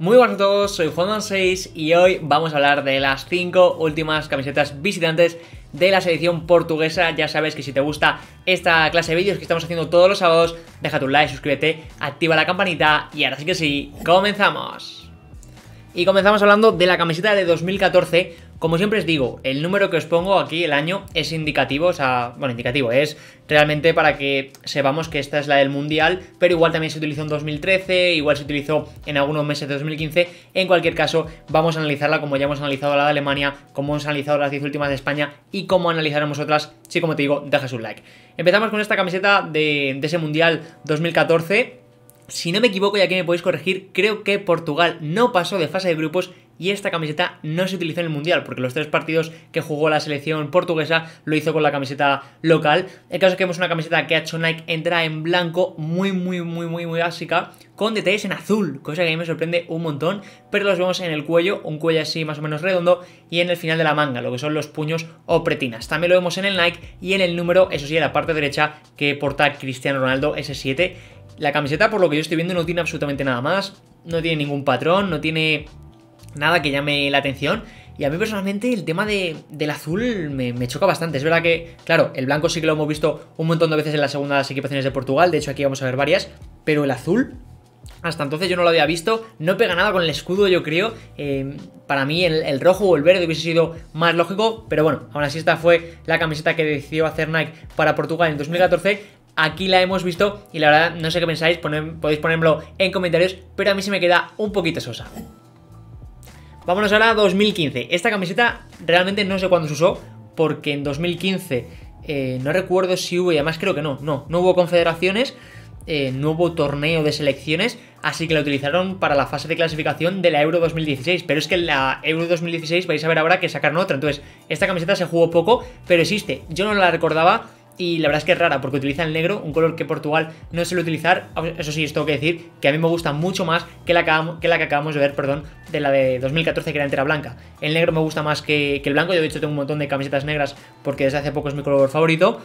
Muy buenas a todos, soy Juan6 y hoy vamos a hablar de las 5 últimas camisetas visitantes de la selección portuguesa. Ya sabes que si te gusta esta clase de vídeos que estamos haciendo todos los sábados, deja tu like, suscríbete, activa la campanita y ahora sí que sí, comenzamos. Y comenzamos hablando de la camiseta de 2014 como siempre os digo, el número que os pongo aquí, el año, es indicativo, o sea, bueno, indicativo, es realmente para que sepamos que esta es la del Mundial, pero igual también se utilizó en 2013, igual se utilizó en algunos meses de 2015, en cualquier caso, vamos a analizarla como ya hemos analizado la de Alemania, como hemos analizado las 10 últimas de España y como analizaremos otras, si como te digo, dejas un like. Empezamos con esta camiseta de, de ese Mundial 2014, si no me equivoco, y aquí me podéis corregir, creo que Portugal no pasó de fase de grupos y esta camiseta no se utilizó en el Mundial, porque los tres partidos que jugó la selección portuguesa lo hizo con la camiseta local. El caso es que vemos una camiseta que ha hecho Nike entra en blanco, muy, muy, muy, muy, muy básica, con detalles en azul, cosa que a mí me sorprende un montón, pero los vemos en el cuello, un cuello así más o menos redondo, y en el final de la manga, lo que son los puños o pretinas. También lo vemos en el Nike y en el número, eso sí, en la parte derecha que porta Cristiano Ronaldo, s 7 la camiseta, por lo que yo estoy viendo, no tiene absolutamente nada más. No tiene ningún patrón, no tiene nada que llame la atención. Y a mí personalmente el tema de, del azul me, choca bastante. Es verdad que, claro, el blanco sí que lo hemos visto un montón de veces en las segundas equipaciones de Portugal. De hecho, aquí vamos a ver varias. Pero el azul, hasta entonces yo no lo había visto. No pega nada con el escudo, yo creo. Em, para mí el, el, rojo o el verde hubiese sido más lógico. Pero bueno, aún así esta fue la camiseta que decidió hacer Nike para Portugal en 2014 aquí la hemos visto y la verdad no sé qué pensáis, podéis ponerlo en comentarios, pero a mí se me queda un poquito sosa. Vámonos ahora a 2015. Esta camiseta realmente no sé cuándo se usó, porque en 2015 eh, no recuerdo si hubo, y además creo que no, no, no hubo confederaciones, eh, no hubo torneo de selecciones, así que la utilizaron para la fase de clasificación de la Euro 2016. Pero es que la Euro 2016 vais a ver ahora que sacaron otra, entonces esta camiseta se jugó poco, pero existe. Yo no la recordaba y la verdad es que es rara porque utiliza el negro, un color que Portugal no suele utilizar. Eso sí, esto tengo que decir que a mí me gusta mucho más que la que, acabamos de ver, perdón, de la de 2014 que era entera blanca. El negro me gusta más que, que el blanco, yo de hecho tengo un montón de camisetas negras porque desde hace poco es mi color favorito.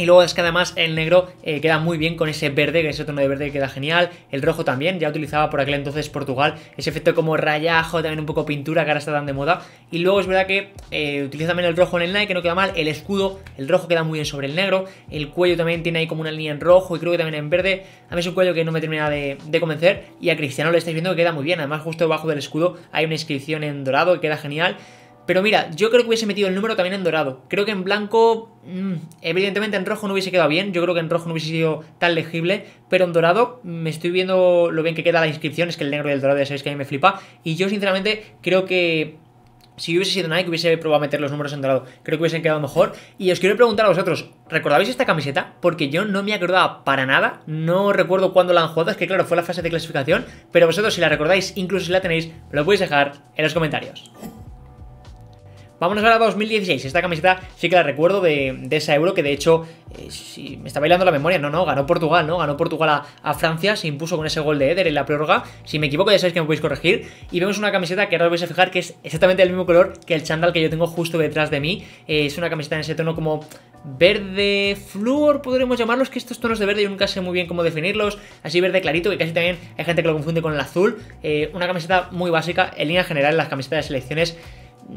Y luego es que además el negro eh, queda muy bien con ese verde, que ese tono de verde que queda genial. El rojo también, ya utilizaba por aquel entonces Portugal. Ese efecto como rayajo, también un poco pintura que ahora está tan de moda. Y luego es verdad que eh, utiliza también el rojo en el Nike, que no queda mal. El escudo, el rojo queda muy bien sobre el negro. El cuello también tiene ahí como una línea en rojo y creo que también en verde. A mí es un cuello que no me termina de, convencer. Y a Cristiano le estáis viendo que queda muy bien. Además justo debajo del escudo hay una inscripción en dorado que queda genial. Pero mira, yo creo que hubiese metido el número también en dorado. Creo que en blanco, mm, evidentemente en rojo no hubiese quedado bien. Yo creo que en rojo no hubiese sido tan legible. Pero en dorado me estoy viendo lo bien que queda la inscripción. Es que el negro y el dorado ya sabéis que a mí me flipa. Y yo sinceramente creo que si hubiese sido Nike, hubiese probado a meter los números en dorado. Creo que hubiesen quedado mejor. Y os quiero preguntar a vosotros, ¿recordabais esta camiseta? Porque yo no me acordaba para nada. No recuerdo cuándo la han jugado. Es que, claro, fue la fase de clasificación. Pero vosotros, si la recordáis, incluso si la tenéis, lo podéis dejar en los comentarios. Vámonos ahora a 2016. Esta camiseta sí que la recuerdo de, esa euro que de hecho, eh, me está bailando la memoria, no, no, ganó Portugal, ¿no? Ganó Portugal a, Francia, se impuso con ese gol de Eder en la prórroga. Si me equivoco ya sabéis que me podéis corregir. Y vemos una camiseta que ahora os vais a fijar que es exactamente del mismo color que el chandal que yo tengo justo detrás de mí. Eh, es una camiseta en ese tono como verde podríamos podremos llamarlos, que estos tonos de verde yo nunca sé muy bien cómo definirlos, así verde clarito, que casi también hay gente que lo confunde con el azul, eh, una camiseta muy básica, en línea general en las camisetas de selecciones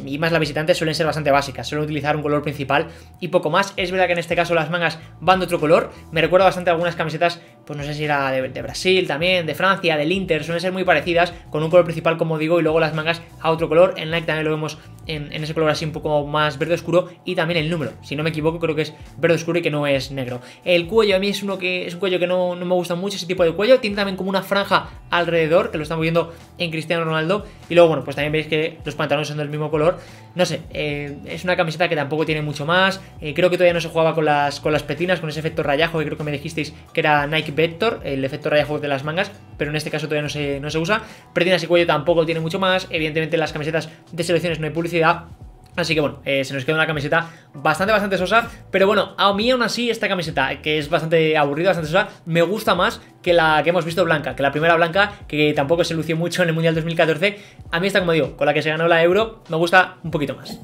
y más la visitante suelen ser bastante básicas, suelen utilizar un color principal y poco más. Es verdad que en este caso las mangas van de otro color, me recuerda bastante a algunas camisetas pues no sé si era de, de, Brasil también, de Francia, del Inter, suelen ser muy parecidas, con un color principal, como digo, y luego las mangas a otro color. En Nike también lo vemos en, ese color así un poco más verde oscuro, y también el número, si no me equivoco, creo que es verde oscuro y que no es negro. El cuello a mí es uno que es un cuello que no, me gusta mucho, ese tipo de cuello. Tiene también como una franja alrededor, que lo estamos viendo en Cristiano Ronaldo. Y luego, bueno, pues también veis que los pantalones son del mismo color. No sé, eh, es una camiseta que tampoco tiene mucho más. Eh, creo que todavía no se jugaba con las, con las petinas, con ese efecto rayajo que creo que me dijisteis que era Nike Vector, el efecto rayo-juego de las mangas, pero en este caso todavía no se, no se usa. Pretinas y cuello tampoco tiene mucho más. Evidentemente, en las camisetas de selecciones no hay publicidad. Así que bueno, eh, se nos queda una camiseta bastante, bastante sosa. Pero bueno, a mí aún así esta camiseta, que es bastante aburrida, bastante sosa, me gusta más que la que hemos visto blanca. Que la primera blanca, que tampoco se lució mucho en el Mundial 2014. A mí está como digo, con la que se ganó la Euro, me gusta un poquito más.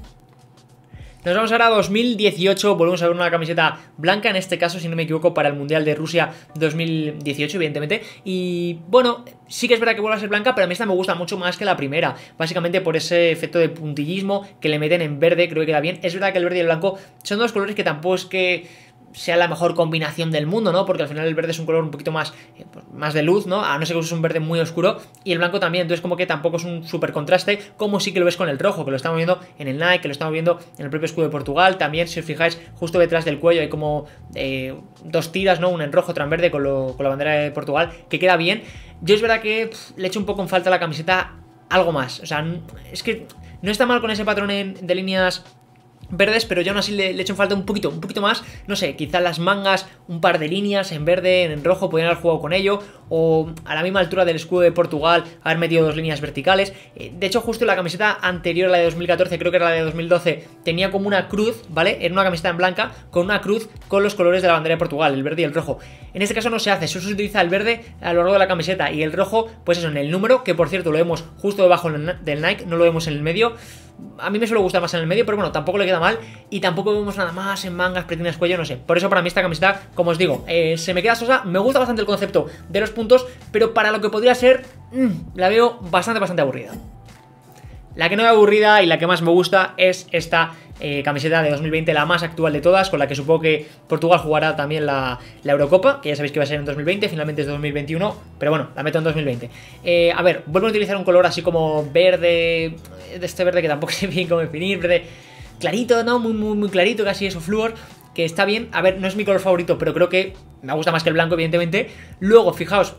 Nos vamos ahora a 2018, volvemos a ver una camiseta blanca, en este caso, si no me equivoco, para el Mundial de Rusia 2018, evidentemente. Y bueno, sí que es verdad que vuelve a ser blanca, pero a mí esta me gusta mucho más que la primera. Básicamente por ese efecto de puntillismo que le meten en verde, creo que queda bien. Es verdad que el verde y el blanco son dos colores que tampoco es que sea la mejor combinación del mundo, ¿no? Porque al final el verde es un color un poquito más, eh, pues, más de luz, ¿no? A no ser que es un verde muy oscuro y el blanco también, entonces como que tampoco es un super contraste, como sí que lo ves con el rojo, que lo estamos viendo en el Nike, que lo estamos viendo en el propio escudo de Portugal, también si os fijáis justo detrás del cuello hay como eh, dos tiras, ¿no? Una en rojo, otra en verde con, la bandera de Portugal, que queda bien. Yo es verdad que le echo un poco en falta a la camiseta algo más, o sea, es que no está mal con ese patrón de líneas verdes, pero yo aún así le, le echo falta un poquito, un poquito más, no sé, quizás las mangas, un par de líneas en verde, en rojo, podrían haber jugado con ello, o a la misma altura del escudo de Portugal, haber metido dos líneas verticales, eh, de hecho justo la camiseta anterior la de 2014, creo que era la de 2012, tenía como una cruz, ¿vale? Era una camiseta en blanca con una cruz con los colores de la bandera de Portugal, el verde y el rojo. En este caso no se hace, solo se utiliza el verde a lo largo de la camiseta y el rojo, pues eso, en el número, que por cierto lo vemos justo debajo del Nike, no lo vemos en el medio, a mí me suele gustar más en el medio, pero bueno, tampoco le queda mal. Y tampoco vemos nada más en mangas, pretinas, cuello, no sé. Por eso para mí esta camiseta, como os digo, eh, se me queda sosa. Me gusta bastante el concepto de los puntos, pero para lo que podría ser, mm, la veo bastante, bastante aburrida. La que no es aburrida y la que más me gusta es esta eh, camiseta de 2020, la más actual de todas, con la que supongo que Portugal jugará también la, Eurocopa, que ya sabéis que va a ser en 2020, finalmente es 2021, pero bueno, la meto en 2020. Eh, a ver, vuelvo a utilizar un color así como verde, de este verde que tampoco sé bien cómo definir, verde clarito, ¿no? Muy, muy, muy clarito, casi eso, flúor, que está bien. A ver, no es mi color favorito, pero creo que me gusta más que el blanco, evidentemente. Luego, fijaos,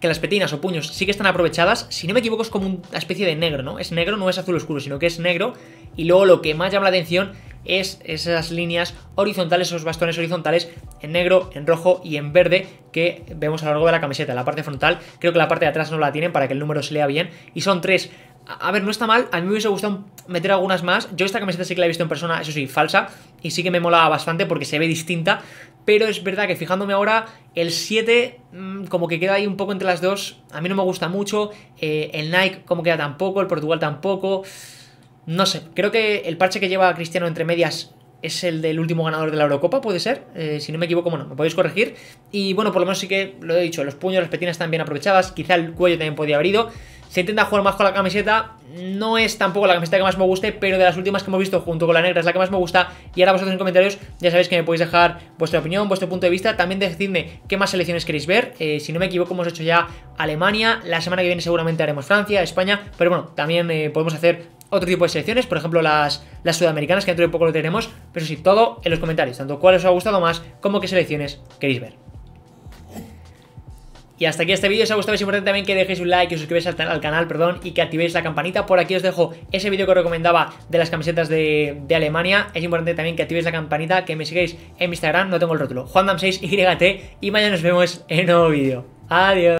que las petinas o puños sí que están aprovechadas. Si no me equivoco, es como una especie de negro, ¿no? Es negro, no es azul oscuro, sino que es negro. Y luego lo que más llama la atención es esas líneas horizontales, esos bastones horizontales en negro, en rojo y en verde que vemos a lo largo de la camiseta. La parte frontal, creo que la parte de atrás no la tienen para que el número se lea bien. Y son tres a, ver, no está mal, a mí me hubiese gustado meter algunas más. Yo esta camiseta sí que la he visto en persona, eso sí, falsa, y sí que me mola bastante porque se ve distinta, pero es verdad que fijándome ahora, el 7 mm, como que queda ahí un poco entre las dos, a mí no me gusta mucho, eh, el Nike como queda tampoco, el Portugal tampoco, no sé, creo que el parche que lleva Cristiano entre medias es el del último ganador de la Eurocopa, puede ser, eh, si no me equivoco, bueno, me podéis corregir, y bueno, por lo menos sí que lo he dicho, los puños, las petinas están bien aprovechadas, quizá el cuello también podía haber ido, se intenta jugar más con la camiseta. No es tampoco la camiseta que más me guste, pero de las últimas que hemos visto junto con la negra es la que más me gusta. Y ahora vosotros en comentarios ya sabéis que me podéis dejar vuestra opinión, vuestro punto de vista. También decidme qué más selecciones queréis ver. Eh, si no me equivoco, hemos hecho ya Alemania. La semana que viene seguramente haremos Francia, España. Pero bueno, también eh, podemos hacer otro tipo de selecciones, por ejemplo las, las sudamericanas, que dentro de poco lo tenemos, pero sí, todo en los comentarios, tanto cuál os ha gustado más como qué selecciones queréis ver. Y hasta aquí este vídeo, si os ha gustado es importante también que dejéis un like, que os suscribáis al, canal, perdón, y que activéis la campanita. Por aquí os dejo ese vídeo que os recomendaba de las camisetas de, Alemania. Es importante también que activéis la campanita, que me sigáis en Instagram, no tengo el rótulo, juandam6yt, y mañana nos vemos en un nuevo vídeo. Adiós.